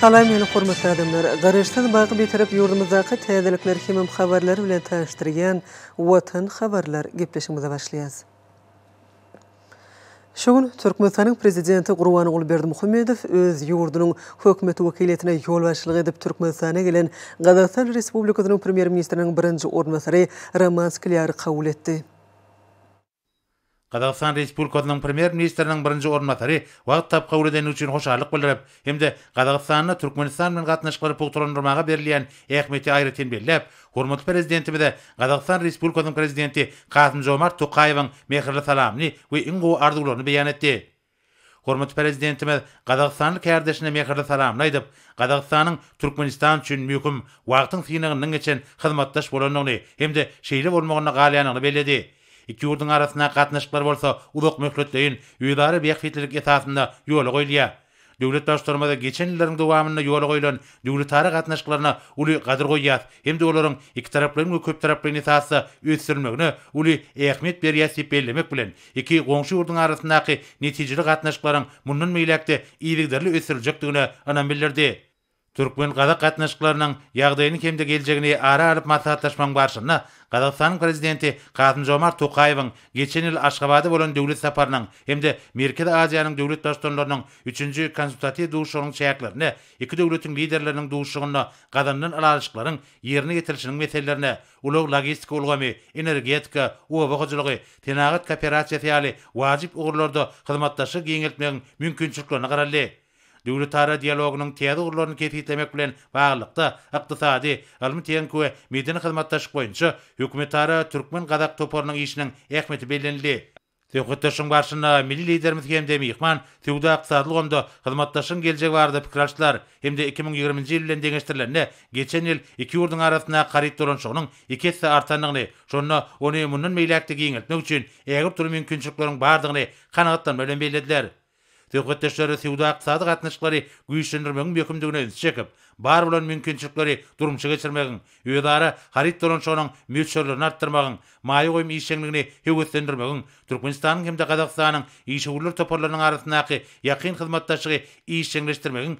Salam yani hormatly adamlar, garaşdan baýgy beterip ýurdumyzdaky täzelikler hem habarlar bilen taýdyrýan watan habarlar gepleşigimizi başlaýas. Şogun Türkmenistanyň prezidenti Gurban Ulberdi Muhammedow öz ýurdunyň hökümet wakiletine ýol başçylyk edip Türkmenistana gelen Gazagstan Respublikasynyň primier ministrynyň birinji ornasary Ramaz Kliary kabul etdi. Qazaqstan Respublikasynyň Premier ministriniň birinji ornatary wagt tapka ulyden üçin hoşarlyk bildirip, hemde Qazaqstanyň Türkmenistan bilen gatnaşyklary pogtorlandyrmaga berilýän ähmiýeti aýratyn tin bellep, hormatly prezidentimize Qazaqstan Respublikasynyň prezidenti Qasym Jomart Tokaýewiň mehirli salamyny we iňgo arzuwlaryny beýan etdi. Hormatly prezidentimiz Qazaqstan kardeşine mehirli salamyny aýdyp, Qazaqstanyň Türkmenistan üçin möhüm wagtyň synagynyň üçin hyzmatdaş bolanyny hemde şeýle bolmagyny galyanyny bellädi. эки урдун арасына катнашкылар болса улук мөһлөттөйүн ыйлары бехфитлик эсасында жолу коюлуя Döwlet daşlarmada geçen ýyllaryň dowamyny ýol goýulan döwletary gatnaşyklaryna uly gadyr goýýas, hem-de olaryň iki taraplaryň we köp taraplaryň bellemek bilen Türkmen gazak gatnaşyklarynyň ýagdaýyny kemde geljegini ara alyp maslahatlaşmak barşyna Gazakstan prezidenti Kazım Jomar Tokayewyň geçen ýyl Aşgabatda bolan döwlet saparynyň hemde Merkezi Aziýanyň döwlet daşdanlarynyň 3-nji konsultatiw duşuşynyň çäklerini, iki döwletiň liderleriniň duşuşygyny, gazanyň alalyşyklaryň ýerine getirilşiniň meselelerini, ulug logistika ulgamy, energetika, uwa gyjylygy, tenagat kooperasiýa ýaly wajyp ugurlarda hyzmatdaşyk ýeňiltmegiň mümkinçiliklerini garaldy. Döwlet ara dialogynyň täze gurlaryny kepitmek bilen baglykda ykdysady, almy täze köwe medeni hyzmatlar boýunça hökümet türkmen gazak toparynyň işiniň ähmeti belenli. Töwkütdäşiň başyna milli liderimiz hem demi Ihman Töwda ykdysady gonda hyzmatdaşyň geljegi barda pikirleşdiler. Hem de 2020-nji ýyl bilen degeşdirilende geçen ýyl iki urdyň arasyna garyt dolan şoňyň ikisi artanyny, şonda ony munyň meýläkdigi ýygnatmak üçin ägirt turmyň künçüklärini bardygyny kanagatdan Tökötdeşleri sewda aqsadyk atnaşyklary güýüşendirmek üçin çekip, bar bilen mümkinçilikleri durmuşa geçirmegin, ýöderi harit dolan şonuň müýçürlerini artdırmagyň, maýy goýum işçiligini hewetlendirmegin, Türkmenistanyň hem-de Gazakstanyň işçi gurullar toparlarynyň arasyndaky ýakyn hyzmatdaşlygy işçiligini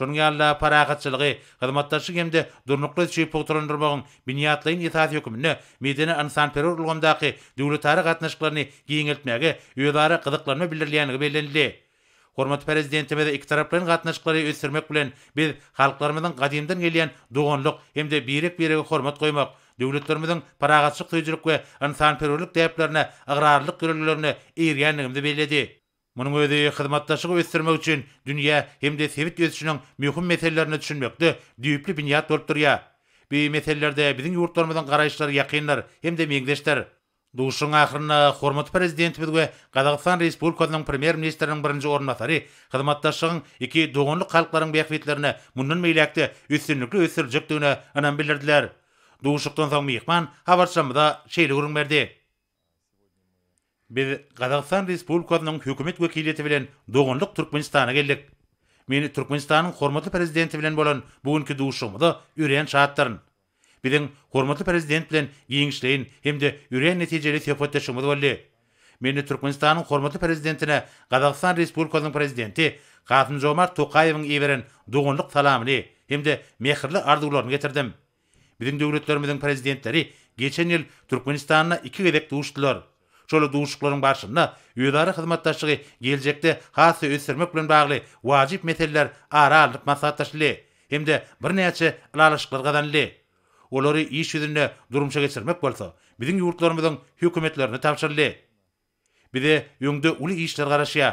Şonu ýalda paragatçylygy, hyzmatdaşlyk hemde durnukly çyp oturandyrmagyň binyatlyň ýetäsi hökümini, medeni insan perurlygyndaky döwletleri gatnaşyklaryny giňeltmäge ýöwdary gyzyklaryny bildirilýänligi bellendi. Hormatly prezidentimiz iki taraplaryň gatnaşyklary ösdürmek bilen biz halklarymyzyň gadymdan gelýän dogonlyk hemde birik birege hormat goýmak Döwletlerimizin paragatçylyk töýjürlik we insanperwerlik täýplerine agrarlyk gürlüklerini ýerýänligini bellädi. Munu öýde hyzmatdaşyk ösdürmek üçin dünýä hemde sewit ösüşiniň möhüm meselelerini düşünmekde düýpli binýat bolup durýar. Bu meselelerde biziň ýurtlarymyzdan garaýşlar ýakynlar hem de meňdeşler Duşun ahrına hormat prezidenti bilen Qazaqstan Respublikasynyň primer ministriniň birinji ornatary hyzmatdaşyň iki dogonly halklaryň beýkwetlerini mundan meýlekde üstünlikli ösürjekdigine anam bildirdiler. Duşuktan soň Mehman habarçymda şeýle gürüň Biz Qazaqstan Respublikasynyň hökümet wekileti bilen Doğanlyk Türkmenistana geldik. Meni Türkmenistanyň hormatly prezidenti bilen bolan bugünkü duşumda ýüreň şahatlaryn. Biziň hormatly prezident bilen giňişleýin hemde ýüreň netijeli sepetdeşimiz boldy. Meni Türkmenistanyň hormatly prezidentine Qazaqstan Respublikasynyň prezidenti Gazym Jomart Tokaýewiň iýeren dogonluk salamyny hemde mehirli arzuwlaryny getirdim. Biziň döwletlerimiziň prezidentleri geçen ýyl Türkmenistana iki gezek duşdylar. Şol duşuklaryň başynda ýöderi hyzmatdaşlygy geljekde hasy ösürmek bilen bagly wajyp meseleler ara aldyk maslahatdaşly hem de bir näçe ilalyşlar gadanly. Olary iş ýüzünde durumça geçirmek bolsa, biziň ýurtlarymyzyň hökümetlerini täwşirli. Bizi ýöngde uly işler garaşýa.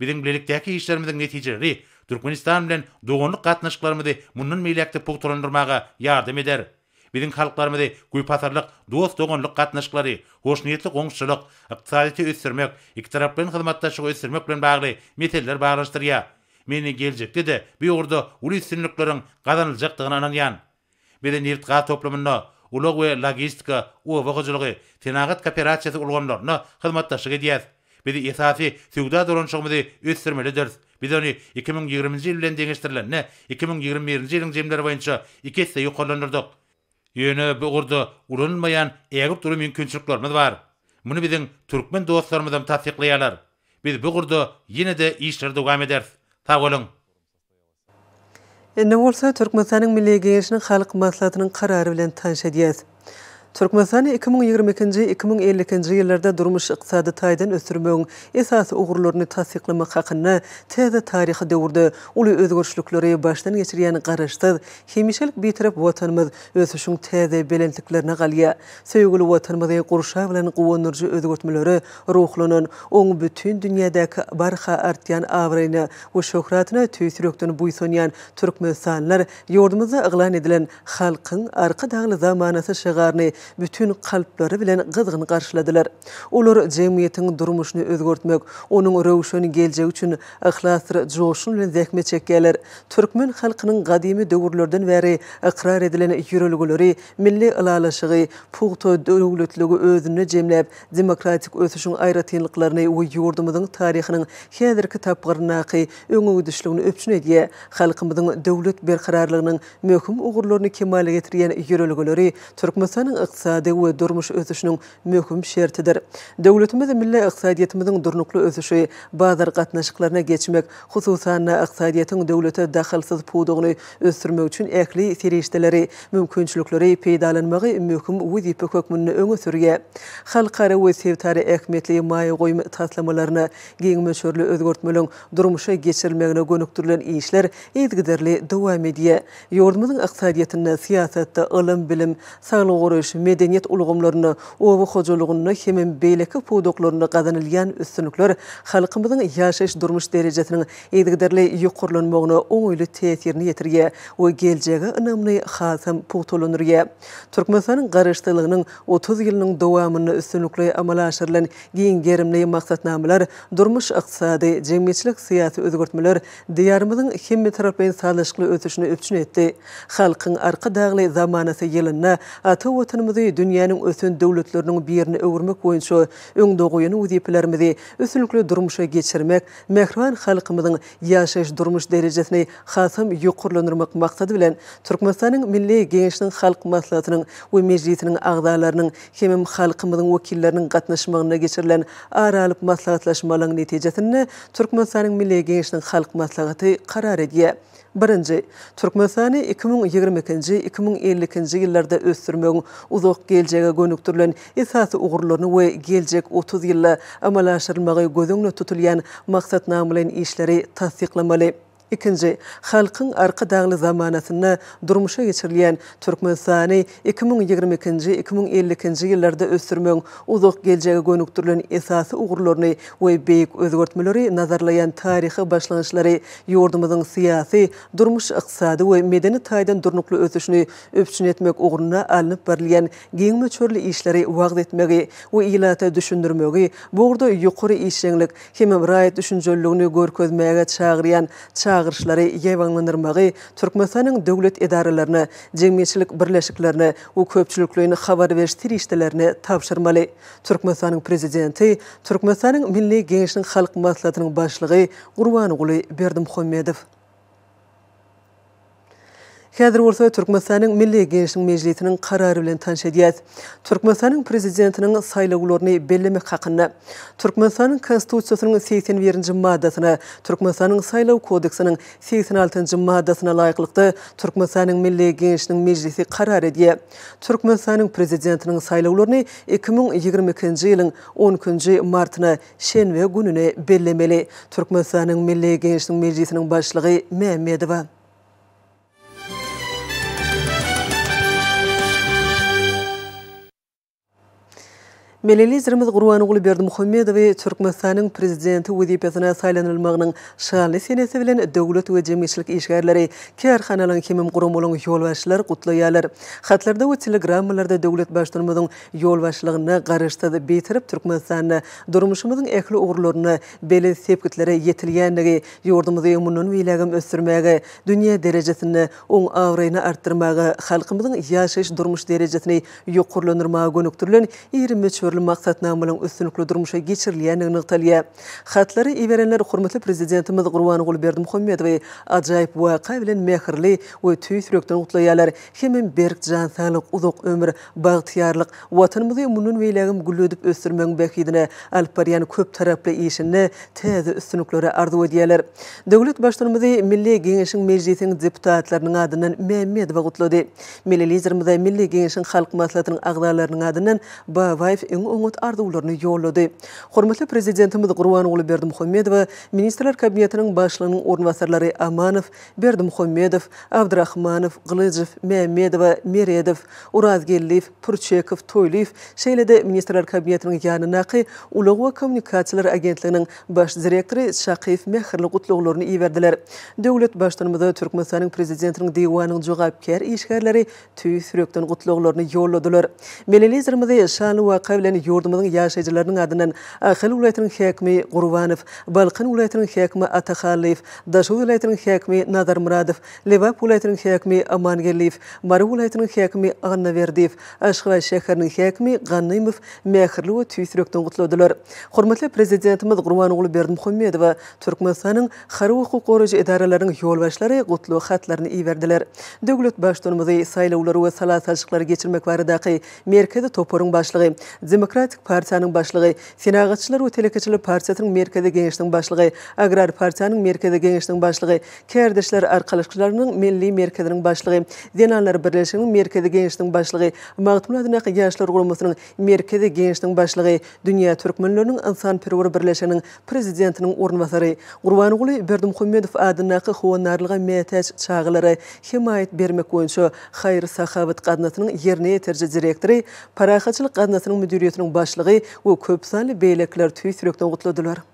Biziň bilelikdäki işlerimiziň netijeleri Türkmenistan bilen dogonlyk gatnaşyklarymyzy munun meýlekde pogtorandyrmaga ýardym eder. Bizin halklarımızı güypasarlık, dost doğunluk katnaşıkları, hoşniyetli qonşçuluk, iqtisadiyyatı ötsürmek, iki taraplıq xidmatlaşıq ötsürmek bilen bağlı meteller barışdırıya. Meni geljekde de bu ýurda uly sünnüklärin gazanyljakdygyny ananyan. Bizim neft gaz toplumyny, ulug we logistika, uly wagajlygy, tenagat koperatsiýasy ulgamlaryny xidmatlaşyk Bizi esasy sowda dolanşygymyzy ötsürmelidir. Biz onu 2020-nji ilin deňeşdirilende 2021-nji ýylyň jemleri boýunça 2 hissä Yene bu urdu urunmayan egip duru mümkünçülüklerimiz var. Bunu bizin Türkmen dostlarımızdan tasdiklayalar. Biz bu urdu yine de işler devam ederiz. Sağ olun. Endi bolsa Türkmenistanyň Milli Geňeşiniň halk maslahatynyň karary bilen tanış Türkmenistany 2022 2050-nji ýyllarda durmuş ykdysady taýdan ösürmegiň esasy ugrularyny tassyklamak hakyny täze taryhy döwürde uly özgörüşlikleri başdan geçirýän garaşdyr. Himişelik bitirip watanymyz ösüşüň täze belentliklerine galýa. Söýgüli watanymyzy gurşa bilen gowunurjy özgörtmeleri ruhlunyň oň bütün dünýädäki barha artýan awrayny we şöhratyny töýsürökden buysonyan türkmen sanlar ýurdumyzy edilen halkyň arka daňly zamanasy şygarny bütün kalpları bilen gıdgın karşıladılar. Olur cemiyetin durmuşunu özgörtmek, onun rövüşünü geleceği üçün ıhlasır, coşun ve zekme çekkeler. Türkmen halkının kadimi dövürlerden veri, ıkrar edilen yürülgülüri, milli ılalışıgı, puğto dövülütlüğü özünü cemlep, demokratik ötüşün ayratiyyini yurdumuzun tarihini tarihini tarihini tarihini tarihini tarihini tarihini tarihini tarihini tarihini tarihini tarihini tarihini tarihini tarihini iqtisadi we durmuş özüşünün möhüm şertidir. Döwletimiz milli iqtisadiýetimiziň durnukly özüşi bazar gatnaşyklaryna geçmek, hususan iqtisadiýetiň döwlete dahylsyz pudugyny ösdürmek üçin ähli ferişdeleri, mümkinçilikleri peýdalanmagy möhüm wüzipe kökmünni öňe sürýär. Halkara we sewtary ähmiýetli maýy goýma taslamalaryna giň möçürli özgörtmeliň durmuşa geçirilmegine gönükdirilen işler ýetgiderli dowam edýär. Ýurdumyň iqtisadiýetini siýasatda, ilim, bilim, sanlygy goraýyş medeniyet ulgumlarını ovu hocalugunu hemen beyleki pudoklarını qadanilyan üstünlükler xalqımızın yaşayış durmuş derecesinin edigderli yukurlun onuylu tesirini yetirge o gelcege anamni xasam putolunurge. Turkmasanın qarıştılığının 30 yılının doamını üstünlükle amalaşırlan giyin gerimli maqsatnamalar durmuş iqtisadi, cemiyetçilik siyasi özgürtmelar diyarımızın himmi tarapayn salışkli özgürtmelar diyarımızın etdi. tarapayn arqa özgürtmelar diyarımızın himmi tarapayn ýurtumyzy dünýäniň ösen döwletleriniň birini öwürmek boýunça öňdögüni wezipelerimizi üsünlükli durmuşa geçirmek, mehrwan halkymyzyň ýaşaş durmuş derejesini hasam ýokurlanyrmak maksady bilen Türkmenistanyň Milli Geňeşiniň halk maslahatynyň we mejlisiniň agdalarynyň hemem halkymyzyň wekilleriniň gatnaşmagyna geçirilen aralyp maslahatlaşmalaryň netijesini Türkmenistanyň Milli Geňeşiniň halk maslahaty karar edýär. Birinji Türkmenstany 2022 2050 nji ýyllarda ösdürmegi, uzak geljegi gönükdirlen ýetkaýy ugurlaryny we geljek 30 ýyla amala aşyrmagy göz maksat tutulýan maksatnamalyň işleri täzelemekli. Ikinci, xalqın arqa dağlı zamanatını durmuşa geçirliyən Türkmen sani 2022-2052-ci yıllarda östürmən uzoq gelcəgə qoynukdurlun esası uğurlarını və beyik özgördmələri nazarlayan tarixi başlanışları yordumuzun siyasi, durmuş ıqsadı və medeni taydan durnuklu özüşünü öpçün etmək uğuruna alınıb barliyyən gəni məçörlü işləri vaqd etməqə və ilata düşündürməqə və və və və və və və və və çağırışları ýaýwanglandyrmagy Türkmenistanyň döwlet edaralaryna, jemgyýetçilik birleşikleri u da köpçülikleriň habar beriş tertiplerine tapşyrmaly. Türkmenistanyň prezidenti, Türkmenistanyň milli geňeşiniň halk maslahatynyň başlygy Gurbanu berdim Berdimuhammedow Kədər Orta və Milli Gençlik Meclisinin qararı bilen tanış edəyət. Türkməsənin prezidentinin sayla qularını belləmək qaqınna. konstitusiyasının 81-ci maddəsini, Türkməsənin sayla qodiksinin 86-ci maddəsini layıqlıqda Türkməsənin Milli Gençlik Meclisi qarar edəyə. Türkməsənin prezidentinin sayla 2022-ci ilin 12-ci martına şən və qününə belləməli. Milli Gençlik Meclisinin başlığı Məhmədəvə. Melilis Rimiz Gurwan Berdi Muhammedov Turkmenistan'ın prezidenti Wedipetna Saylanilmagning shali senesi bilen devlet we jemgyshlik ishgarlary, kerxanalaryn kimim gurum bolan yolbashlar qutlayalar. Xatlarda we telegrammalarda devlet bashtirmadyn yolbashligini qarishda de betirip Turkmenistan'ni durmushimizin ekli ogurlarini belin sepkitlere yetilganligi, yordimizi yomunun vilagim ösürmegi, derejesini oň awrayna artırmagy, xalqymyzyn ýaşaýyş durmuş derejesini ýokurlandyrmagy gönükdirilen 23 görülü maqsatna bilen üstünlükli durmuşa geçirilýän ýygnygtalya. Hatlary iberenler hormatly prezidentimiz Gurbanow Gulberdi Muhammedow ajaýyp waqa bilen mehirli we tüýsürekden gutlaýarlar. Hemin berk jan sağlyk, uzak ömür, bagtyarlyk, watanymyzy munun weýlegim gülüdip ösürmeň bekidine alparyany köp taraply işini täze üstünlüklere arzuw edýärler. Döwlet başdanymyzy Milli Geňeşiň Mejlisiniň deputatlarynyň adynan Mehmedow gutlady. Milli lider Milli Geňeşiň halk maslahatynyň agdarlarynyň adynan Bawaýew Ýetirdiň öňüt arzuwlaryny ýollady. Hormatly prezidentimiz Gurban Uly Berdimuhammedow, ministrler kabinetiniň başlygynyň ornawasarlary Amanow, Berdimuhammedow, Abdurahmanow, Gılyjew, Mehmedow, Meredow, Urazgelliw, Purçekow, Toyliw, şeýlede ministrler kabinetiniň ýany naqy ulag we kommunikasiýalar agentliginiň baş direktory Şaqyýew Mehirli gutluglaryny iýerdiler. Döwlet başlygymyz Türkmenistanyň prezidentiniň diýwanyň jogapkär işgärleri tüýsürekden gutluglaryny ýolladylar. Melelizmiz şanly we bilen yurdumyň ýaşajylarynyň adynyň e, Ahyl welaýatynyň häkimi Gurbanow, Balqyn welaýatynyň häkimi Ataxalyw, Daşgöz welaýatynyň häkimi Nazar Muradov, Lewa welaýatynyň häkimi Amangelyw, Maru welaýatynyň häkimi Agnaverdiw, Aşgaba şäheriniň häkimi Gannymyw mähirli we tüýsürekden gutlawdylar. Hormatly prezidentimiz Gurbanowly Berdimuhammedow we Türkmenistanyň hyr we hukuk goraj edaralarynyň ýolbaşlary gutlaw hatlaryny iwerdiler. Döwlet başdanymyzy saýlawlary we salat açyklary geçirmek wara daqy merkezi toparyň başlygy Демократик партияның башлығы, Финағатшылар өтелекетшілі партияның Меркеді кеңештің башлығы, Аграр партияның Меркеді кеңештің башлығы, Кердішлер арқалықшыларының Милли Меркедінің башлығы, Денанлар бірлешінің Меркеді кеңештің башлығы, Мағытмыл Адынақ Яшлар Меркеді кеңештің башлығы, Дүния түркмінлерінің Ансан Перуар бірлешінің президентінің орынбасары, Құрбанғұлы Бердім Құмедов Адынақы қуанарлыға мәтәш чағылары химайет бермек бойынша Хайыр Сахабыт қаднатының еріне етіржі директоры, Парақатшылық қаднатының мүдірі Sovetiýetiniň başlygy we köp sanly beýlekler tüýsürekden gutladylar.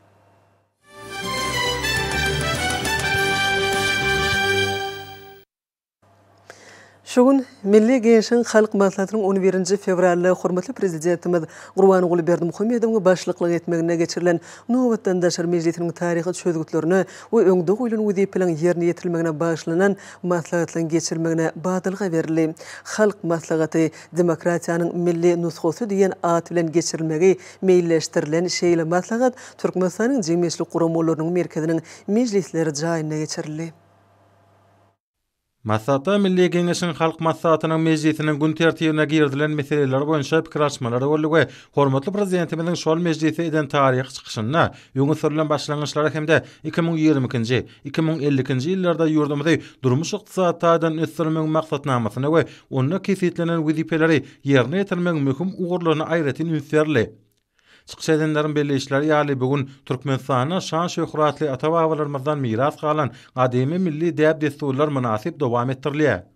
Şugun Milli Gençin Halk Maslahatynyň 11-nji fevrally hormatly prezidentimiz Gurbanow Gulberdi Muhammedowyň başlyklyk etmegine geçirilen nowatdan daşar mejlisiniň taryhy çözgütlerini we öňde goýulan we diplomatik ýerine ýetilmegine başlanan maslahatlaryň geçirilmegine badalga berildi. Halk maslahaty demokratiýanyň milli nusgasy diýen at bilen geçirilmegi meýilleşdirilen şeýle maslahat Türkmenistanyň jemgyýetçilik guramalarynyň merkeziniň mejlisleri jaýyna geçirildi. Masata Milli Gengesin Halk Masata'nın meclisinin gün tertiyyuna girdilen meseleler boyunca bir kraçmaları oldu ve Hormatlı Prezidentimizin şol meclisi eden tarih çıkışına yungu sorulan başlangıçlara hem de 2022. 2050. illerde yurdumuzi durmuş iktisata eden üstürmün maksatnamasına ve onunla kesitlenen vizipeleri yerine etirmen mühüm uğurlarına ayretin ünserli. Çıkış edenlerin belli işleri yali bugün Türkmen sahana şan şöhratli atavavalarımızdan miras kalan ademi milli deyab desturlar münasip doba ettirliye.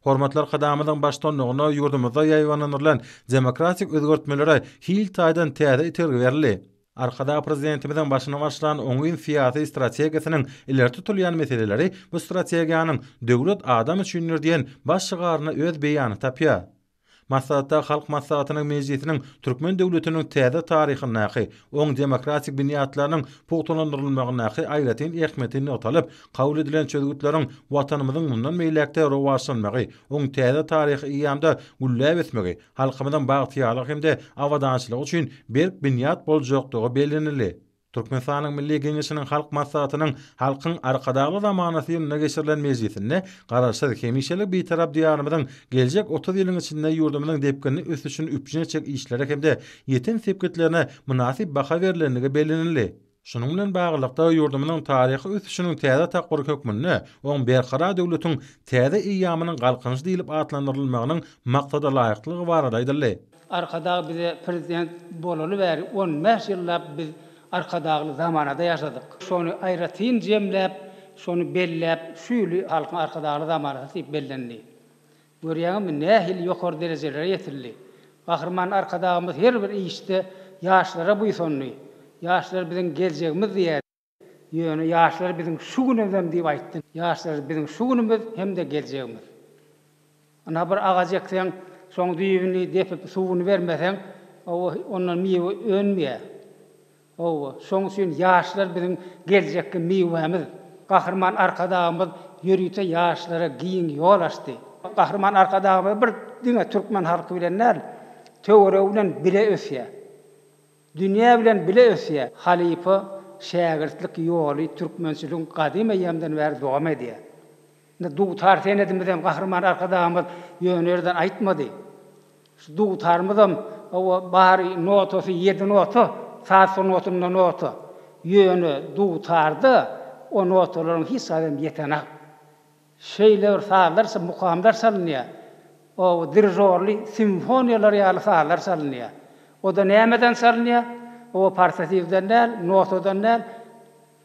Hormatlar qadamadan baştan noğuna yurdumuzda yayvananırlan demokratik özgörtmelere hil taydan teyada itirgi verli. Arkada prezidentimizden başına başlayan onguyn fiyatı strategisinin iler tutulayan meseleleri bu strategianın dövlet adam üçünür diyen başçıqarına öz beyanı tapya. Masalatda xalq masalatynyň meýjetiniň türkmen döwletiniň täze taryhyny näki, oň demokratik binyatlaryň puhtalandyrylmagyny nəxi aýratyn ähmetini otalib, kabul edilen çözgütleriň watanymyzyň mundan meýlekde rowaşlanmagy, oň täze taryh iyamda da gullap etmegi, halkymyzyň hem-de awadançylyk üçin bir binyat boljakdygy belinilýär. Türkmenistanyň Milli Geňeşiniň halk maslahatynyň halkyň arkadaky zamanasy ýönüne geçirilen mejlisinde garaşsa hemişeli bir taraf diýarymyň geljek 30 ýylyň içinde ýurdumyň depkini ösüşini üpjüne çek işlere hemde ýetim sepgitlerine münasip baha berilendigi belinildi. Şunun bilen baglykda ýurdumyň taryhy ösüşiniň täze taqbyr hökmünde oň berkara döwletiň täze iýamynyň galkynçy diýilip atlandyrylmagynyň maksada laýyklygy barada aýdyldy. bize prezident bolaly bäri 10 ýyllap biz arkadağını zamana da yaşadık. Sonu ayratin cemlep, sonu bellep, sülü halkın arkadağını zamana da bellenli. Görüyanım nehil yokor derecelere yetirli. Bakırman arkadağımız her bir işte yaşlara bu sonlu. Yaşlar bizim gelecekimiz diye. Yani yaşlar bizim şu günümüzden diye vaittin. Yaşlar bizim şu günümüz hem de gelecekimiz. Ana bir ağaç eksen, soğuk düğünü, defip suğunu vermesen, o onun miyi önmüyor. Owa, şoň üçin ýaşlar biziň geljekki miwamyz. Gahrman arkadaýymyz ýürüýse ýaşlara giýin ýol açdy. Gahrman arkadaýymyz bir diňe türkmen halky bilenler näl töwere bilen bile ösýä. Dünýä bilen bile ösýä. Halypa şäherlik ýoly türkmençiligiň gadymy ýemden wer dowam edýär. Näde dug tarsen edim bilen gahrman arkadaýymyz ýönerden aýtmady. Şu dug tarmydym, owa bahary notasy 7 notasy Fatfur notunda nota yönü du tardı o notuların hisabem yetena. Şeyler sağlarsa mukamlar salnıya. O dirjorli simfoniyalar ya alfalar salnıya. O da nemeden salnıya? O partativden der, notodan der.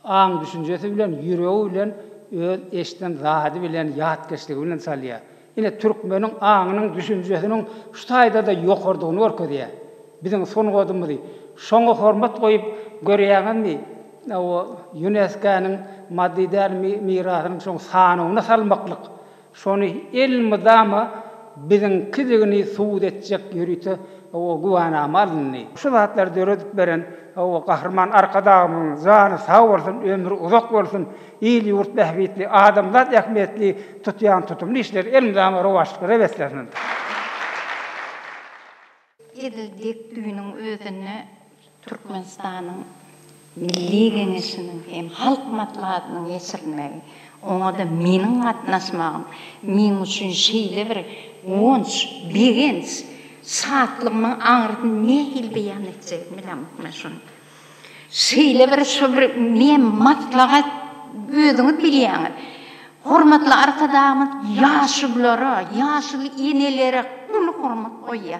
Ağ düşüncesi bilen yüreği bilen öz eşten zahidi bilen yat keşliği bilen salnıya. Yine Türk menin ağının düşüncesinin şu tayda da yokurduğunu örkü Bizim son şoňa hormat goýup görýäňin mi? O UNESCO-nyň maddi däl mirasynyň şoň sanawyna salmaklyk. Şonu ilmizama biziň kidigini suwdetjek ýürite o guwana malny. Şu wagtlar döredip beren o gahrman arkadaşymyň zany sag bolsun, ömri uzak bolsun, iýli ýurt bähbetli, adamlar ähmiýetli tutýan tutumly işler ilmizama rowaşdyra beslenin. Edil dik düýüniň özüni түркменстанның лигенесінің эми халк матлаатынын эсирмеги оңа да менің қатынасмағым мен үшін шейлі бір онс бегенс сатлымның аңырдын не яны етсе білем мен шейлі бір шыбір мен матлаға өдіңі өзіңіз құрматлы Hormatlı яшы бұлары yaşılı енелері құны құрмат қойы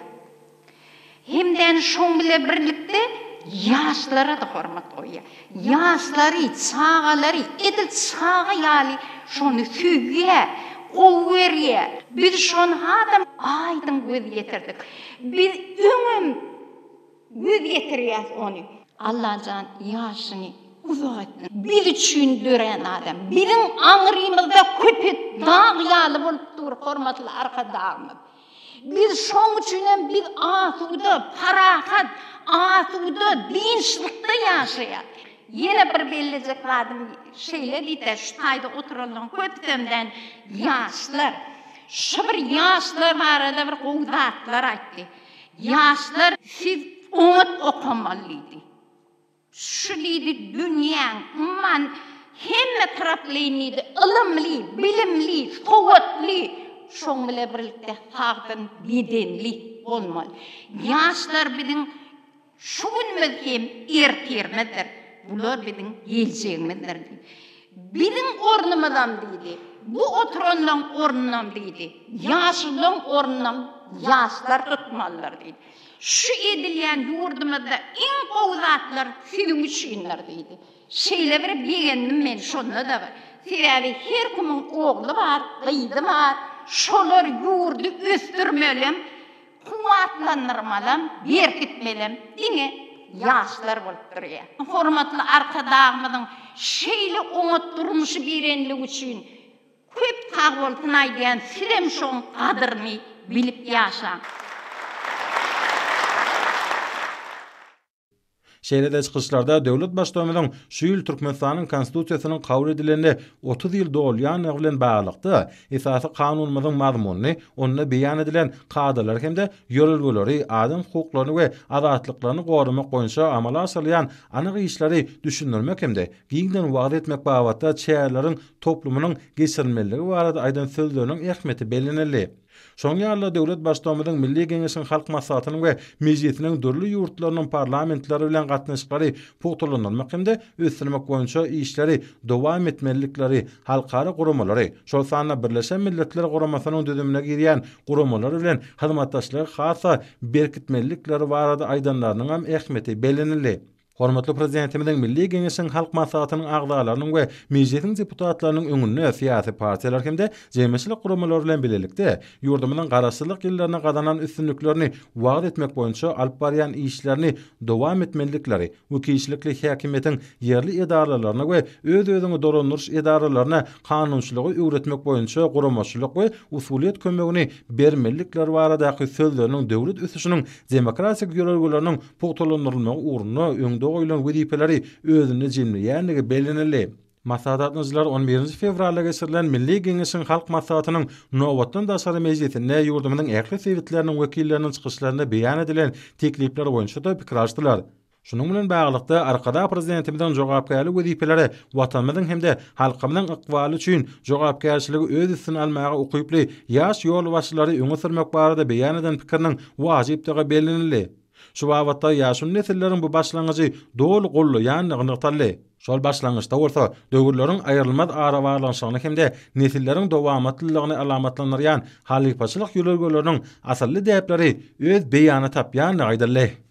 Hemden шоң біле бірлікті яшлары да хормат ойя. Яшлары, цагалары, эдил цага яли, шон фюге, оверге. Біз шон хадам айтын гуэд етердік. Біз үмім гуэд етерияз оны. Алла жан яшыни узагатын. Бид чүйін дөрен адам. Бидің аңыримылда көпет дағ ялы болып тұр, хорматлы арқа дағымыз. bir шоң bir асуды парахат асуды қиыншылықты yaşayat yine bir bellecekledim şeyle deydi şu tayda oturulduğun köptümden yaşlar şu bir yaşlar arada bir qoğdatlar aytdı yaşlar siz umut okumalıydı şu deydi dünyanın umman hemme taraflıydı ılımlı bilimli soğutlu şoň bilen birlikde hakdan bidenli bolmaly. Ýaşlar biziň şu gün bilen erter Bular biziň ýeljegi medir. ornumadan diýdi. Bu oturandan ornundan diýdi. Ýaşlyň ornundan ýaşlar tutmalar diýdi. Şu edilen ýurdumda iň gowzatlar film üçinler diýdi. Şeýle bir men şonda da. Tirali her kimin oğlu bar, bar, şolar yurdu östürmelim, kuvatlanırmalım, yerkitmelim, dini yaşlar bolup duruyor. Hormatlı arka dağımızın şeyli umut durmuşu birenli uçuyun, köp tağ bol tınay diyen silemşon kadırmi bilip yaşa. Şeýlede çykyşlarda döwlet başdawamynyň Süýül Türkmenistanyň konstitusiýasynyň kabul edilende 30 ýyl dowul ýany bilen baglanykda esasy kanunmyň mazmunyny onda beýan edilen kaidalar hemde ýörelgeleri, adam hukuklary we adatlyklaryny gorama goýunça amala asylan anyk işleri düşündirmek hemde giňden wagt etmek bagatda çäherleriň toplumynyň geçirmeli barada aýdan söldüniň ähmiýeti belinelidir. Soň ýarly döwlet başdamyň Milli Geňeşiň halk maslahatynyň we mejlisiniň durly ýurtlarynyň parlamentleri bilen gatnaşyklary puhtulanyň mekemde ösdirmek boýunça işleri dowam etmelikleri halkara gurumalary, şol sanly Birleşen Milletler Guramasynyň düzümine girýän gurumalar bilen hyzmatdaşlyk hasa berkitmelikleri barada aýdanlarynyň hem ähmiýeti Hormatly prezidentimiziň Milli Gengesiň halk maslahatynyň agdalarynyň we meclisiň deputatlarynyň öňünde siýasy partiýalar hemde jemgyýetçilik guramalary bilen bilelikde ýurdumyň garaşsyzlyk ýyllaryna gadanan üstünliklerini wagt etmek boýunça alp baryan işlerini dowam etmelikleri, ukiýçilikli häkimetiň Yerli edaralaryna we öz-özüni dorunduruş edaralaryna kanunçylygy öwretmek boýunça guramalyk we usuliýet kömegini bermelikler barada söz berilen döwlet ösüşiniň demokratik ýörelgelerini pogtolandyrmak ugruny öňde ýerde goýulan wezipeleri özüne jemli, ýerine yani belinele. 11-nji fevralda geçirilen Milli Geňişiň halk masadatynyň nowatdan da sary mejlisinde ýurdumynyň ähli sewitleriniň wekillerini çykyşlaryna beýan edilen teklipler boýunça da pikir Şunun bilen bağlıqda arkada prezidentimden jogapkaýly wezipeleri watanmyň hemde halkymyň ykbaly üçin jogapkaýçylygy öz üstüne almagy ukyply ýaş ýol başlary öňe sürmek barada beýan eden pikirniň wajipdigi belinildi. şu wagtda ýaşyn nesillerin bu başlangyjy dol gollu ýa-ni gynyqtally. Şol başlangyçda bolsa döwürleriň aýrylmaz ara barlanşygyny hemde nesillerin dowamatlylygyny alamatlanýan halyk paçylyk ýol-ýollarynyň däpleri öz beýany tapýan aýdyrlar.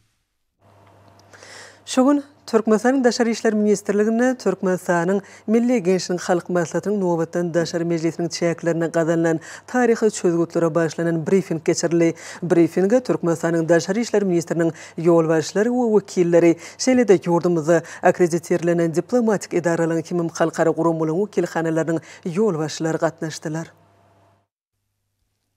Şugun Türkmenistan Daşary işler ministerliginiň Türkmenistanyň milli genişligi halk maslahatynyň nowatdan Daşary mejlisiniň çäklerine gadalan taryhy çözgütlere başlanan briefing geçirildi. Briefingde Türkmenistanyň Daşary işler ministeriniň ýol başlary we wekilleri, şeýlede ýurdumyzy akkreditirlenen diplomatik edaralaryň kimim halkara gurum bolan wekilhanalarynyň ýol başlary gatnaşdylar.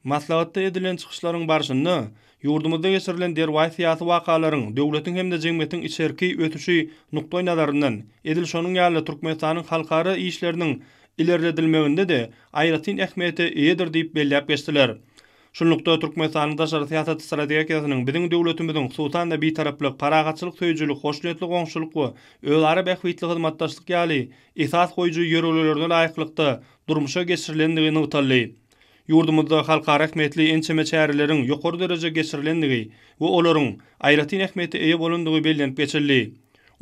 Maslahatda edilen çykyşlaryň barşyny Yurdumuzda geçirilen derwai siyasi wakalaryň döwletiň hemde jemgyýetiň içerki ötüşi nukdaý nazarından edil şonuň ýaly Türkmenistanyň halkara işleriniň ilerledilmeginde de aýratyn ähmiýeti edir diýip belläp geçdiler. Şunlukda Türkmenistanyň daşary siýasaty strategiýasynyň biziň döwletimiziň Sultan da bir taraplyk, paragatçylyk, töýjülük, hoşnutlyk, goňşuluk we öýlary bäkwitli hyzmatdaşlyk ýaly esas goýjy ýörelerini laýyklykda durmuşa geçirilendigini Yurdumuzda halka rahmetli ençeme çäherleriň ýokur derejede geçirilendigi we olaryň ayratin rahmeti eýe bolundigi bellenip geçirildi.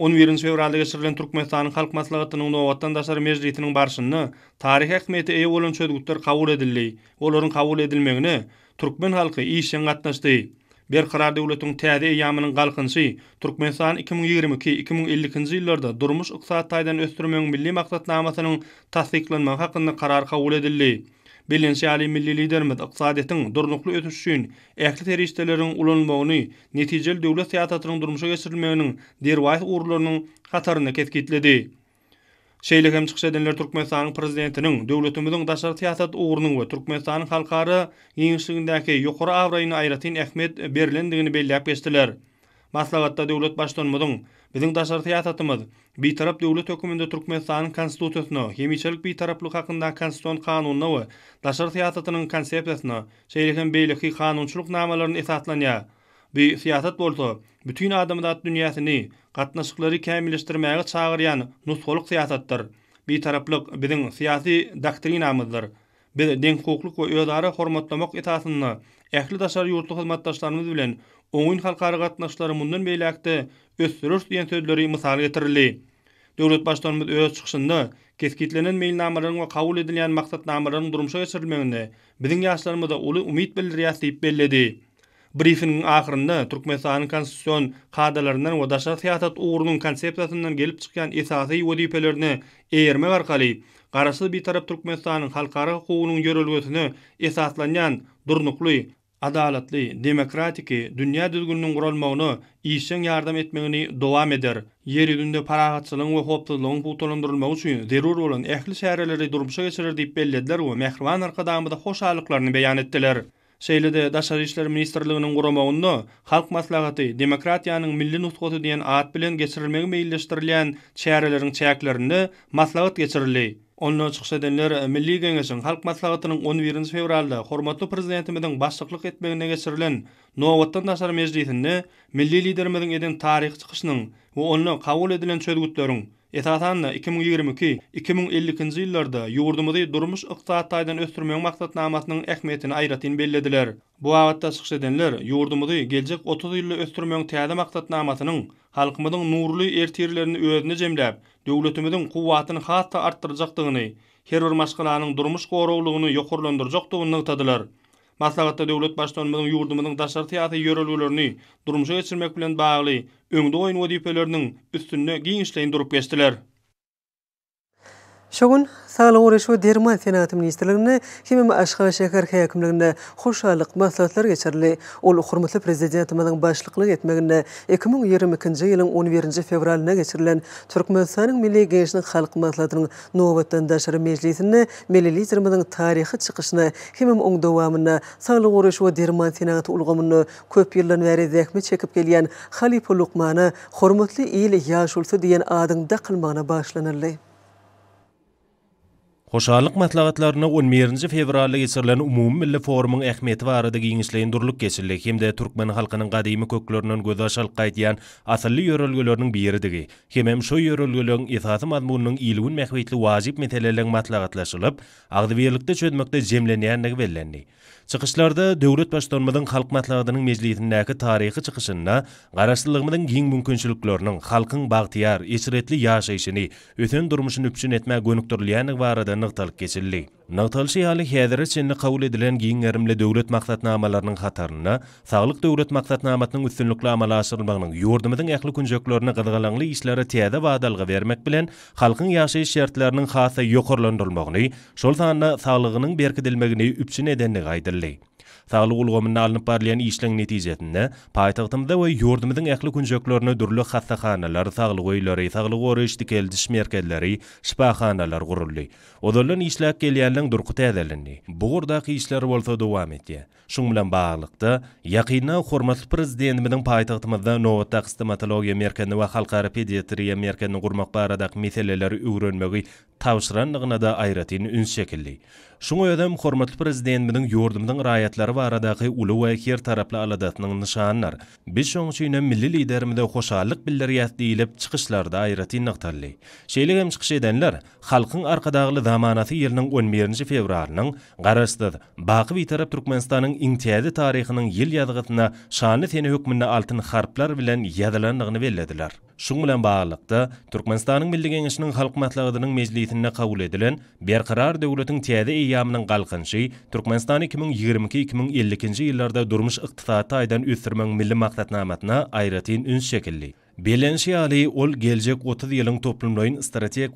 11 fevralda geçirilen Türkmenistanyň halk maslahatynyň we watandaşlar mejlisiniň barşyny taryhy rahmeti eýe bolunç kabul edildi. Olaryň kabul edilmegini türkmen halky iýişen gatnaşdy. Bir karar devletin täze ýaýmynyň galkynsy Turkmenistan 2022-2050-nji ýyllarda durmuş ykdysady taýdan ösdürmegini milli maksatnamasynyň tasdiklenmegi hakynda karar kabul edildi. bilinçli ali milli liderimiz iqtisadiyatyň durnuklu ötüşi üçin ähli terişdelerin ulanmagyny, netijeli döwlet siýasatynyň durmuşa geçirilmeginiň derwaýat urlarynyň hatarına ketgitledi. Şeýle hem çykşa edenler Türkmenistanyň prezidentiniň döwletimiziň daşary siýasat ugrunyň we Türkmenistanyň halkary ýeňişligindäki ýokary awraýyny aýratyn Ahmet Berlendigini belläp geçdiler. Maslahatda döwlet başlanmadyň Bizim daşar tiyatatymyz bir taraf döwlet hökümetinde Türkmenistanyň konstitusiýasyna hem bi bir taraplyk hakynda konstitusiýa kanunyna we daşar tiyatatynyň konsepsiýasyna şeýleden beýleki kanunçylyk namalaryny esaslanýa. Bu tiyatat bolsa bütün adamlar dünýäsini gatnaşyklary kämilleşdirmäge çagyrýan nusgoluk tiyatatdyr. Bir taraplyk biziň syýasy daktrinamyzdyr. Bir deň hukuk we öýdary hormatlamak etasyny ähli daşary ýurtly hyzmatdaşlarymyz bilen Oňyň halkara gatnaşyklary mundan beýlekde ösdürüş diýen sözleri mysal getirildi. Döwlet başlanmyz öz çykyşynda keskitlenen meýilnamalaryň we kabul edilýän maksatnamalaryň durmuşa ýetirilmegine biziň ýaşlarymyz da uly umyt bilen riýasyp belledi. Briefingiň ahyrynda Türkmenistanyň konstitusion kadalaryndan we daşa syýasat ugrunyň konsepsiýasyndan gelip çykýan esasy wadypelerini eýerme arkaly garaşly bir tarap Türkmenistanyň halkara hukugynyň ýörelgesini esaslanýan durnukly adalatly, demokratiki, dünya düzgününiň guralmagyny, işiň ýardam etmegini dowam eder. Ýer ýüzünde paragatçylyk we hopdolyň gutulandyrylmagy üçin derur bolan ähli şäherleri durmuşa geçirer diýip bellediler we mehriban arkadaşlarymyza hoş beýan etdiler. Şeýlede daşary işler ministrliginiň guralmagyny, halk maslahaty, demokratiýanyň milli nutgaty diýen ad bilen geçirilmegi meýilleşdirilýän şäherleriň çäklerini maslahat geçirildi. Onlar çıkış edenler Milli Gengesin Halk Matlağıtının 11. fevralda Hormatlı Prezidentimizin başlıklık etmeğine geçirilen Novatdan Nasar Mecliyetinde Milli Liderimizin edin tarih çıkışının ve onu kabul edilen çözgütlerin Etatanna 2022-2050-nji ýyllarda ýurdumyzy durmuş ykdysat taýdan ösdürmek maksatnamasynyň ähmiýetini aýratyn bellediler. Bu wagtda çykyş edenler ýurdumyzy geljek 30 ýylly ösdürmek täze maksatnamasynyň halkymyzyň nurly ertirlerini öwrenip jemläp, döwletimiziň guwwatyny hatda artdyrjakdygyny, her bir maşgalanyň durmuş gowrawlygyny ýokurlandyrjakdygyny Maslahatda döwlet başdanmynyň ýurdumynyň daşary tiýatry ýörelgelerini durmuşa geçirmek bilen bagly öňde goýun wadypelerini üstünde giňişleýin durup geçdiler. Şogun sağlyk goraşy we derman senatynyň ministrligine hem hem aşga şeker häkimliginde hoşgallyk maslahatlar geçirildi. Ol hormatly prezidentimiziň başlyklyk etmeginde 2022-nji ýylyň 11-nji fevralyna geçirilen Türkmenistanyň milli gençliginiň halk maslahatynyň nowatdan daşary mejlisini milli literaturanyň taryhy çykyşyna hem hem oň dowamyna sağlyk goraşy we derman senatynyň ulgamyny köp ýyllar bäri zähmet çekip gelýän Halifa Luqmana hormatly ýyly ýaşulsy diýen adyň da Hoşarlyk matlagatlaryna 11-nji fevralda geçirilen umumy milli forumyň ähmiýeti barada giňişleýän durulyk geçirildi hemde türkmen halkynyň gadymy köklerinden göz aşalyp gaýdýan asly ýörelgelerini biridigi. Hem hem şu ýörelgelerin ýetasy mazmunynyň ýylgyn mähwetli wajyp meselelerini matlagatlaşylyp, agdywiýlikde çödmekde jemlenýändigi bellendi. Чыгышларда Дәүләт баштанмадан халык мәслихатының мәҗлисендәге тарихи чыгышына гарашлылыгының киң мөмкинчелекләренең халкың багтияр, исретле яшәешене, өтен дурмышын үпшен этмә гөнүктүрләне барыда ныкталып кесилли. Nagtalsy hali hederi synny qawul edilen giňlerle döwlet maksadyna amallarynyň hataryna saglyk döwlet maksadnamasynyň üstünlikli amala aşyrylmagynyň ýordymydan ähli günjiň joklaryny galdyňly işleri täzele we adalgä bermek bilen halkyň ýaşaýyş şertleriniň hasa ýoğurlandyrylmagyny, şoltan saglygynyň berkidelmegini üpçin edeni gaýdyrly. Sağlıq ulgomyny alyp barlyan işleň netijesinde paýtagtymda we ýurdumyň ähli günjeklerini durly hassahanalar, sağlyk öýleri, sağlyk öwreşdik geldiş merkezleri, şifahanalar gurulýy. Odalaryň işläp gelýänleriň durku täzelenýi. Bu gurdaky işler bolsa dowam etdi. Şoň bilen baglykda ýakyna hormatly prezidentimiň paýtagtymda Nowata stomatologiýa merkezi we halkara pediatriýa merkezini gurmak barada meseleleri öwrenmegi tawşyranlygyna da aýratyny üns şekilli. Şoň öýdem hormatly prezidentimiň ýurdumynyň raýatlary baradaky uly we her tarapla aladatnyň nişanlar. Biz şoň üçin milli liderimizde hoşallyk bildirýär diýilip çykyşlarda aýratyn nagtarly. Şeýlege hem çykyş edenler halkyň arkadagly zamanaty ýylynyň 11-nji fevralynyň garaşdyr. Baqy bir tarap Türkmenistanyň iňtiýadi taryhynyň ýyl ýadygatyna şanly teni hökmünde altyn harplar bilen ýadalanygyny bellediler. Şun bilen baglykda Türkmenistanyň Milli Geňeşiniň halk matlagynyň mejlisinde kabul edilen berqarar döwletiň täze eýýamynyň galkynçy Türkmenistany 2022-2050-nji ýyllarda durmuş aydan aýdan milli maksatnamasyna ayratin ün şekilli. Belenşi ali ol geljek 30 ýylyň toplumlaryň strategik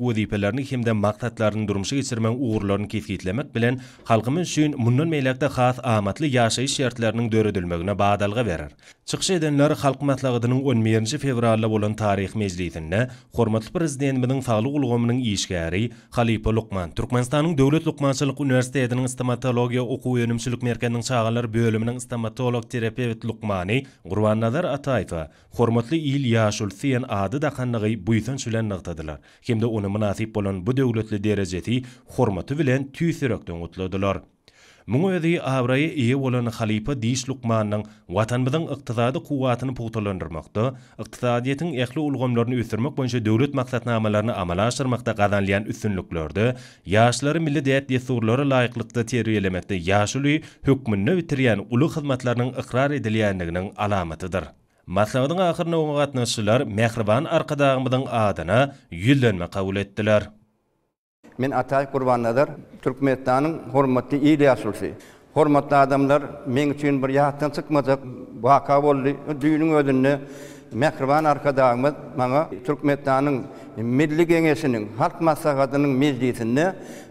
hem de maksatlaryny durmuşa geçirmek ugurlaryny kesgitlemek bilen halkymyň şeýin mundan meylakda has amatly ýaşaýyş şertleriniň döredilmegine badalga berer. Çykyş edenler halk matlagynyň 11-nji fevralda bolan taryh mejlisinde hormatly prezidentimiziň faglyk ulgamynyň işgäri Halipa Lukman Türkmenistanyň döwlet lukmançylyk uniwersitetiniň stomatologiýa okuw ýönümçülük merkeziniň şagallar bölüminiň stomatolog terapewt Lukmany Gurbannazar Ataýew hormatly il Yaşul Siyan adı da kanlığı buysan sülen nıqtadılar. Kimde onu münasip bolan bu devletli dereceti hormatı bilen tüysirökten utladılar. Muňa ýa-da Awraýa ýa bolan Halipa diýiş Lukmanyň watanymyzyň ykdysady kuwatyny puwtalandyrmakda, ykdysadyýetiň ähli ulgamlaryny ösdürmek boýunça döwlet maksatnamalaryny amala aşyrmakda gazanlyan üstünliklerde, ýaşlary milli däyat ýetirlere laýyklykda terbiýelemekde ýaşuly hökmünni bitirýän uly hyzmatlarynyň ikrar edilýändiginiň alamatydyr. Масламыдың ақырны оңы қатнышылар Мәқырбан арқыдағымыдың адына үйілдөнмә қауыл еттілер. Мен Атай Құрбанадыр, Түркметтаның құрматты иілі асылсы. Құрматты адамдар мен үшін бір яқтын сықмазық, бақа болды, дүйінің өзінің мәкірбан арқадағымыз маңа э, түркменстанның милли кеңесінің халық маслихатының мезлисіне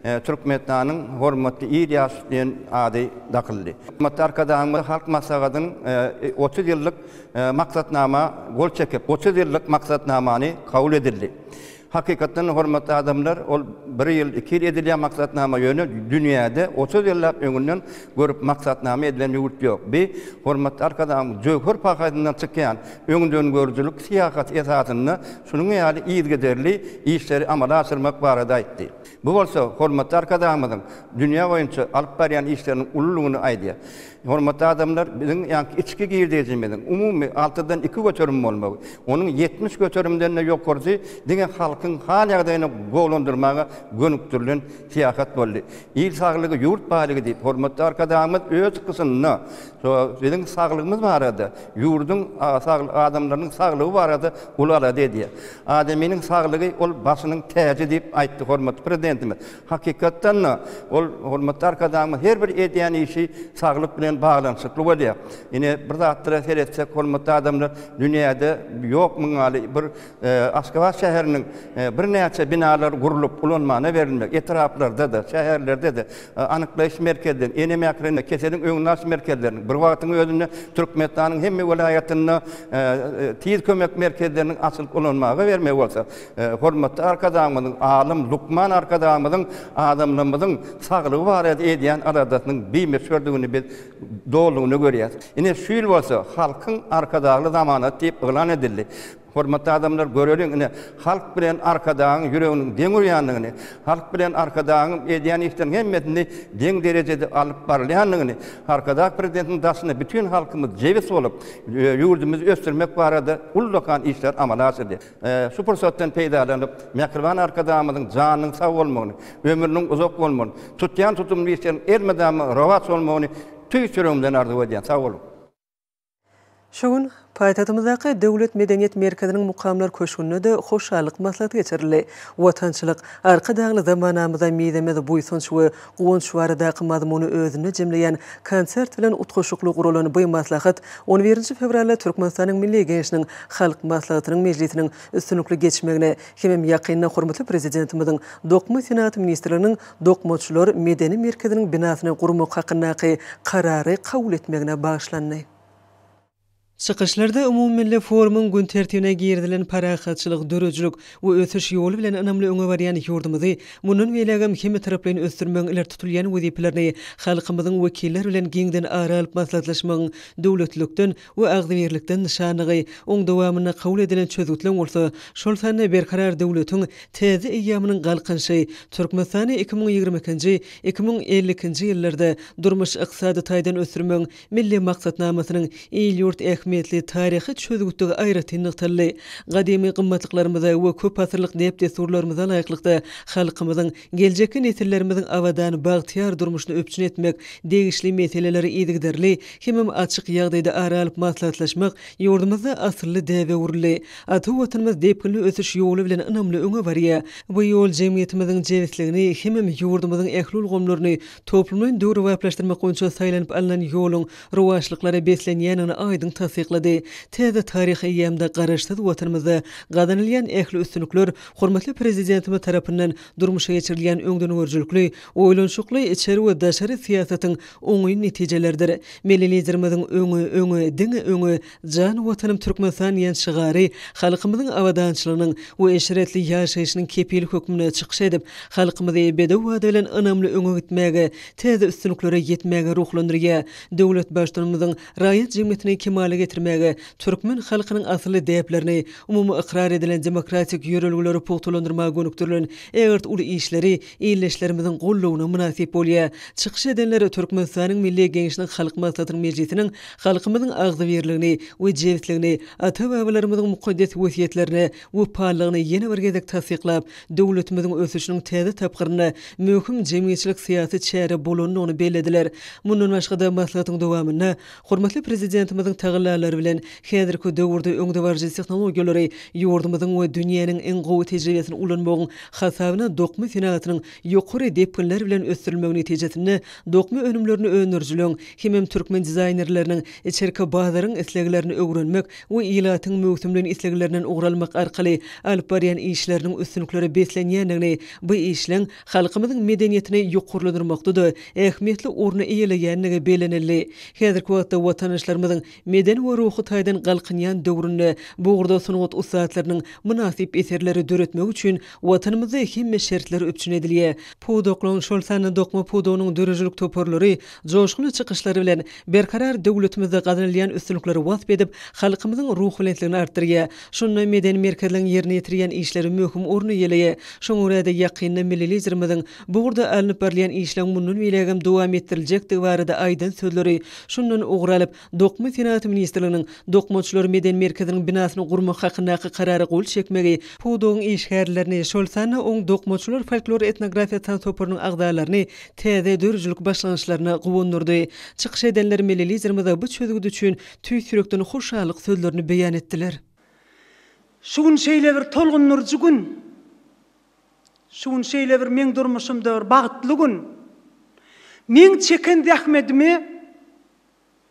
э, түркменстанның хорматты ириясы ады дақылды құрметті арқадағымыз халық маслихатының э, отыз жылдық мақсатнама қол чекіп отыз жылдық мақсатнаманы қаул hakikaten hürmetli adamlar ol bir yıl iki yıl edilen maksatnama yönü dünyada 30 yıllar öňünden görüp maksatnama edilen yurt ýok. Bir hürmetli arkadaşım Cöhür pakatından çykýan öňden görücülük siyahat esasyny şunuň ýaly ýyzgederli işleri amala aşyrmak barada aýtdy. Bu olsa hürmetli arkadaşymyň dünya boýunça alyp barýan işleriniň ululugyny aýdýar. hörmetli adamlar, bizim yani içki girdiyizim edin. Umumi 6'dan 2 götürüm olmalı. Onun 70 götürümden yok korzi, dine halkın hal siyahat İl sağlığı, yurt bağlığı deyip, hörmetli arkadağımız öz kısınna. So, bizim sağlığımız var adı. Yurdun adamların sağlığı var adı. Ulara dedi. sağlığı ol basının tercih deyip prezidentimiz. Hakikatten ol her bir ediyen işi bilen bağlanışıklı diye. Yine bir zatlara seyretse kolmutta adamlar dünyada yok mu bir e, Aşgabat şehrinin e, bir neçe binalar kurulup kullanmana verilmek. Etraflarda da, şehirlerde de e, anıklayış merkezlerinin, enem yaklarında, kesenin öğünlaş merkezlerinin, bir vaktin özünde Türkmenistan'ın hem vilayetinde e, e, tiz kömek merkezlerinin asıl kullanmağı vermeyi olsa. E, hormatda arkadağımızın, alim, lukman arkadağımızın, adamlarımızın sağlığı var ediyen aradatının bir mesördüğünü biz doğruluğunu görüyoruz. Yine şu yıl olsa halkın arkadağlı zamanı deyip ilan edildi. Hormatly adamlar görelin ine halk bilen arkadagyň yüreğinin deň urýanlygyny, halk bilen arkadagyň edýän işten hemmetini deň derecede alyp barýanlygyny, arkadaş prezidentiň daşyny bütün halkımız halkymyz jewis yurdumuzu ýurdumyz ösdürmek barada uldakan işler amala aşyrdy. E, şu pursatdan peýdalanyp, mekrban arkadaşymyzyň janyň sag bolmagyny, ömrüniň uzak bolmagyny, tutýan tutumly işlerin ermedämi rahat bolmagyny توی چرم دن اردو دیان ساولو شون Paýtagymyzdaky Döwlet Medeniýet Merkeziniň mukamlar köşgünine de hoşgarlyk maslahaty geçirildi. Watançylyk arka daýly zamanamyzda meýdemed buýsunç we gowunç barada gymmat muny özüne jemleýän konsert bilen utgaşyklyk gurulan bu maslahat 11-nji fevralda Türkmenistanyň Milli Geňişiniň halk maslahatynyň mejlisiniň üstünlikli geçmegine hemem ýakynna hormatly prezidentimiziň Dokma Senat ministrliginiň Dokmaçylar Medeni Merkeziniň binasyny gurmak hakynaky karary kabul etmegine bagyşlandy. Sıqışlarda umum milli forumun gün tertibine giyirdilin para xatçılıq, dörücülük u ötüş yolu bilen anamlı unga varyan yordumuzi, munun velagam kimi taraplayn öztürmön ilar tutulyan vizipilarni, xalqımızın vakiylar bilen gengden ara alp maslatlaşman, dövletlükten u aqdiverlikten nishanigay, on dovamina qaul edilin çözgutlun ulsa, sholfana berkarar dövletun tezi iyamının qalqan shi, 2022 2052 2022 durmuş 2022 taydan 2022 milli 2022 2022 2022 2022 ahmiyetli tarihi çözgütüge ayrı tinnik telli. Qadimi qimmatlıklarımıza ve köp hatırlık nebde surlarımıza layıklıkta halkımızın gelcekin etillerimizin avadan bağtiyar durmuşunu öpçün etmek degişli meseleleri edigderli Kimim açyk yağdaydı ara alıp maslatlaşmak asırlı dave urli. Atı vatanımız ösüş ötüş bilen bilin öňe öngü Bu ýol cemiyyitimizin cevizlini kimim ýurdumyzyň ehlul gomlorini toplumlu toplumlu toplumlu toplumlu toplumlu toplumlu toplumlu toplumlu toplumlu toplumlu toplumlu tasdiqlady. Täze taryhy ýemde garaşdyr wotarmyzy gadanylýan ähli üstünlükler hormatly prezidentimiz tarapyndan durmuşa geçirilýän öňdünü görjülkli, oýlanşukly içeri we daşary siýasatyň oňy netijelerdir. Milli liderimiziň öňü öňü diňi öňü jan wotanym türkmenistan ýan şygary halkymyzyň awadançylygynyň we eşretli ýaşaýşynyň kepil hökmüne çykşy edip halkymyzy bedewa bilen önemli öňe gitmäge, täze üstünlüklere ýetmäge ruhlandyrýa. Döwlet başdanymyzyň raýat jemgyýetini kemalige getirmege türkmen halkynyň asly deýeplerini umumy iqrar edilen demokratik ýörelgeleri puhtalandyrmaga gönükdirilen ýerd uly işleri iýleşlerimiziň gollugyna münasip bolýa. Çykyş edenleri türkmen milli gençliginiň halk maslahaty meclisiniň halkymyzyň agzy berligini we jewetligini ata babalarymyzyň mukaddes wesiýetlerini we parlygyny ýene bir gezek tasdiklap döwletimiziň ösüşiniň täze tapgyryny möhüm jemgyýetçilik syýasaty çäri bolanyny ony bellediler. Munun başga da maslahatyň dowamyny hormatly prezidentimiziň tagallary ýaly bilen häzirki döwürde öňde barjy tehnologiýalary ýurdumyzyň we dünýäniň iň gowy tejribesini ulan bolan hasabyny dokma finansatynyň ýokary depkinler bilen ösdürilmegi netijesinde dokma önümlerini önürjülüň hemem türkmen dizaynerleriniň içerki bazarynyň islegilerini öwrenmek we ýylatyň möhtümlen islegilerinden ugralmak arkaly alyp barýan işleriniň üstünlükleri beslenýändigini bu işleň halkymyzyň medeniýetini ýokurlandyrmakdy. Ähmiýetli orny ýeleýändigi belenildi. Häzirki wagtda watanaşlarymyzyň medeni Den wa rohu taidan galqinyan dourinna boogurda sunuot usatlarinin munaasib eserlari duretme uchun watanimizda ekhi meshertlari öpçün ediliya. şol sholsanna dokma poodonun dörejilik toporlari, joshkunu çykyşlary bilen, berkarar döwletimizde qadiliyan üstünlikleri wasp edip, halkymyzyň rohu lentlini artiriya, meden merkezliň yerini ýetirýän işleri möhüm orini yeliyy, shun uraida yaqiyyina melelizirmizin, boogurda alini parliyan munun munun dowam munun munun munun munun munun munun munun munun министрлигинин докмончулор меден меркезинин бинасын курмак хакындагы карары кол чекмеги пудун иш кэрлерине шол саны оң докмончулор фольклор этнография тан топорунун агдаларын ТЗ дөржүлүк башлангычларына гувондурду. Чыгыш эдендер мелели зырмыда бу чөзүгү үчүн түй сүрөктөн хушаалык сөздөрүн баян эттилер. Шуун шейле бир толгун нур жүгүн. Шуун шейле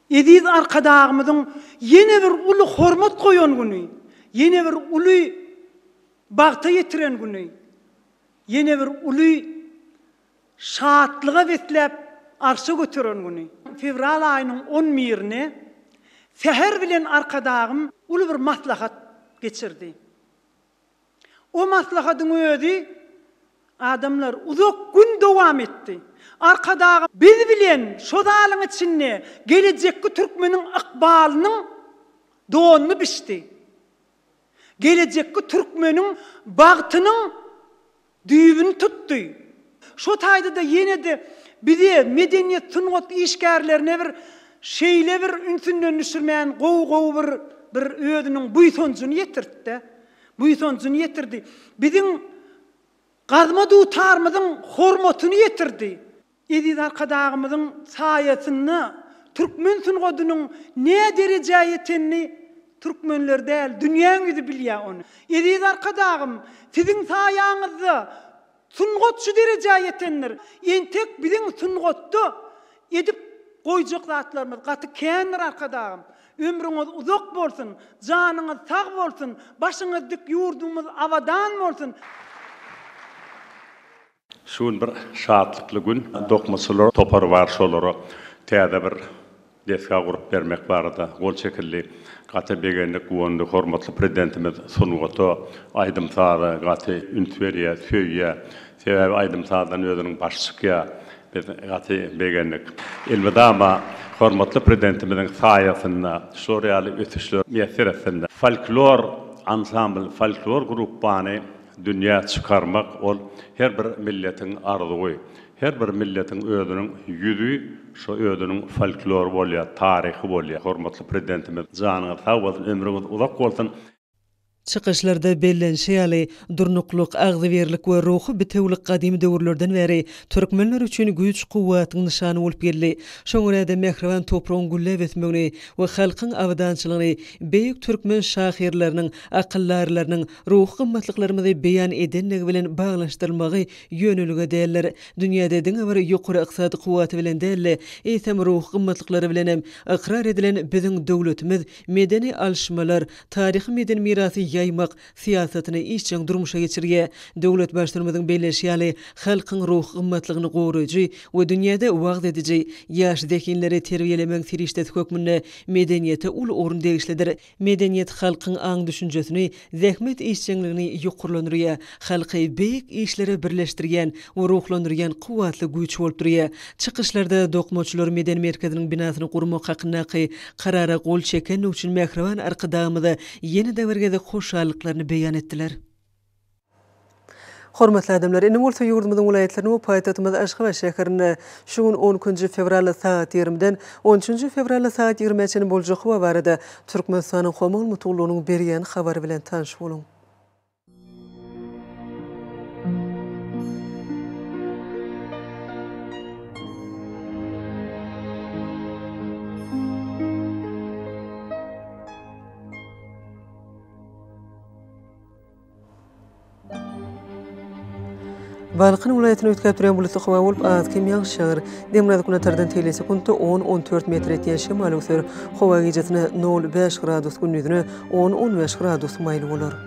Ediz arkadağımızın yeni bir ulu hormat koyan günü, yeni bir ulu bağta yetiren günü, yeni bir ulu şaatlığa vetlep arsa götüren günü. Fevral ayının 10 mirine seher bilen arkadağım ulu bir maslahat geçirdi. O maslahatın ödü адамлар ұзақ күн давам етті арқадағы біз білен шодалың ішіне келешекке түркменнің ықпалының донны бішті келешекке түркменнің бағытының дүйбін тұтты шо да ене де биде мәдениет тынғыт ишкәрлеріне бір шейле бір үнсіннен нүшірмән қоу қоу бір бір өдінің бұйтонжын етірді бұйтонжын етірді бидің Gazma dutarmyzyň hormatyny ýetirdi. Edid arkadagymyzyň saýatyny Türkmen syngodunyň ne derejäýetini Türkmenler değil, dünyanın yüzü biliyor onu. Edid arkadagym, siziň saýaňyzda Sungot şu derece yetenler. Entek bizim sungottu edip koyacak zatlarımız. Katı kendir arkadağım. Ömrünüz uzak bolsun, canınız sağ bolsun, başınız dik yurdumuz avadan bolsun. Şuun bir şaatlıklı gün dokmasılar topar var şoları teada bir defa gurup bermek barada gol çekirli gati begenlik guvandı hormatlı prezidentimiz sonu goto aydım taada gati üntveriya, tüyüya, tüyüya, tüyü aydım taada nöyü aydım gati begenlik elmada ama hormatlı prezidentimizin ötüşlü folklor ansambl, folklor dünya çıkarmak ol her bir milletin arzuwy her bir milletin özünün yüzü şu özünün folklor bolýar tarihi bolýar hormatly prezidentimiz janyňyz sag bolsun ömrüňiz uzak bolsun Çıqışlarda bellen şeýaly durnukluk, agdy berlik we ruhy bitewlik gadym döwürlerden beri türkmenler üçin güýç quwwatyny nişany bolup geldi. Şoňrada mehriban toprak gullar etmegini we halkyň awdançylygyny beýik türkmen şahirleriniň aqyllarynyň ruhy gymmatlyklarymyzy beýan edenligi bilen baglanşdyrmagy ýönelige däler. Dünýäde diňe bir ýokary ykdysady quwwaty bilen däle, ýetim ruhy gymmatlyklary bilen hem ikrar edilen biziň döwletimiz medeni alşmalar, taryhy meden mirasy yaymaq siyasatyny işçiň durmuşa geçirge döwlet başlygynyň belleşýäli halkyň ruh gymmatlygyny goraýjy we dünýäde wagt edijy ýaş dekinleri terbiýelemäň sirişde kökmünde medeniýeti ul orun degişlidir medeniýet halkyň aň düşünjesini zähmet işçiligini ýokurlandyrýar halky beýik işleri birleşdirýän we ruhlandyrýan kuwatly güýç bolup durýar çykyşlarda dokmoçlar meden merkeziniň binasyny gurmak hakyna qy karara gol çeken üçin mehriban arqadamy ýene-de birgede hoşallıklarını beyan ettiler. Hormatly adamlar, indi bolsa ýurdumyzyň welaýetlerini we paýtatymyzy aşgy we şäherini şu gün 10-njy fevral saat 20-den 13-njy fevral saat 20-çe boljak hawa barada türkmen sanyň homal mutulunyň berýän habary bilen tanış boluň. Balqın ulayatını ötkəyib duran bu lütfü xoğa olub, ad kim yaxşıqır. Demirad kuna tərdən təylə sekundu 10-14 metr et yaşı malıqdır. Xoğa gecətini 0-5 gradus kundu 10-15 gradus maylı olur.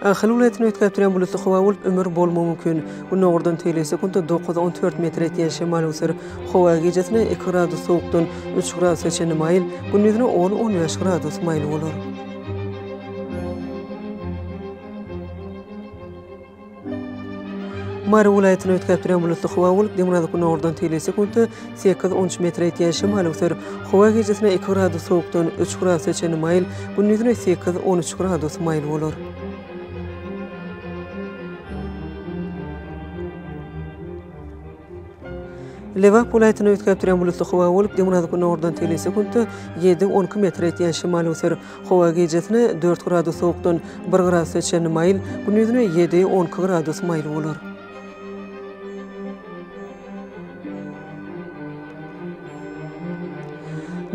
Ahlul etni ötkab turan bulusu xowa ömür bolmaq mümkün. Bu nogordan teylese 914 9-14 metr etni şimal usur xowa gejetni 2 gradus soyuqdan 3 gradus çeni mayl, gündüzni 10-15 gradus mayl bolar. Mar ulaytyny ötkäp bulutly howa bolup, demirada kuny ordan teylese kunty 8-13 metr etdi şimal usur. Howa gejetine 2 gradus soyuqdan 3 gradus çeni mayl, gündüzni 8-13 gradus bolar. Leva pulaýtyny ýetgäp duran bulutly howa bolup, demokrat gün ordan telesi gündü 7-12 metr etýän şimal öser howa gejesini 4 gradus sowukdan 1 gradus çenmeýil, gün ýüzüne 7-12 gradus maýyl bolar.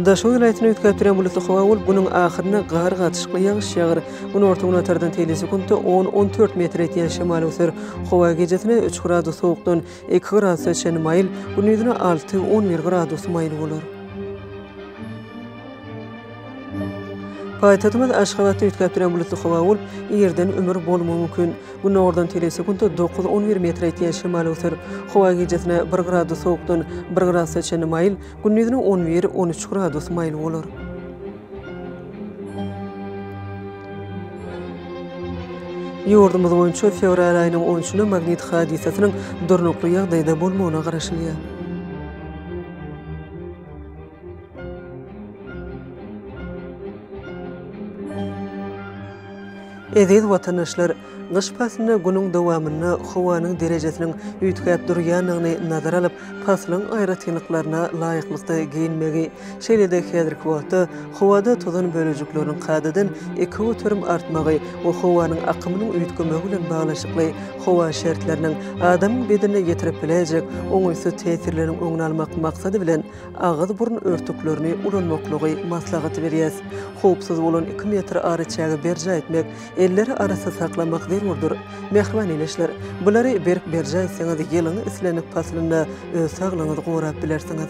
Daşo ilayetini ütkaitirin bulutlu xoavul bunun ahirna qar qatışqlı yağış yağır. Bun orta ulan atardan teyli sekundu 10-14 metr etiyan şemal uthir. Xoavul gecetini 3 gradus soğuktuun 2 gradus soğuktuun 2 gradus soğuktuun 6 Paýtatymyz Aşgabatda ýetip duran bulutly howa bol, ýerden ömür bolmagy mümkin. Bu nordan telesi günde 9-11 metr etýän şimal öter. Howa gejetine 1 gradus sowukdan 1 gradus çen mail, gündüzini 11-13 gradus mail bolar. Ýurdumyz boýunça fevral aýynyň 13-ni magnit hadisasynyň durnukly ýagdaýda bolmagyna garaşylýar. Eziz watançylar Gışpasını günün devamını xuvanın derecesinin ütkayab duruyanını nazar alıp paslın ayrı tiyinliklarına layıqlıqda giyinmegi. Şelide kiyadir kuatı xuvada tuzun bölücüklerinin qadidin iki u türüm artmagi o xuvanın akımının ütkü mögülün bağlaşıqlı xuva şerlerinin adamın bedini getirip bilecek onu isu tesirlerinin onu almaq maqsadı bilen ağız burun örtüklerini urun mokluqlu maslaqatı veriyy. Xoopsuz olun 2 metr ari çayga berja etmek, elleri arasa saklamak ýerler bolýar. Mehriban ýeşler, bulary berip berjan seni de ýelini islenip paslyna e, saglanyp gowrap bilersiňiz.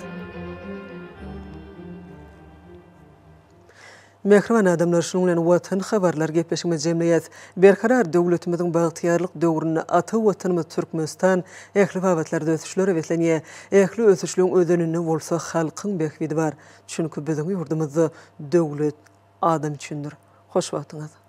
Mehriban adamlar şunu watan habarlar gepleşmä jemlet. Berkarar döwletimiziň bagtyýarlyk döwrüne ata watanym Türkmenistan ähli wabatlarda ösüşleri beslenýä. Ähli ösüşliň özünini bolsa halkyň bekwidi bar. Çünki biziň ýurdymyzy döwlet adam üçindir. Hoş wagtyňyz.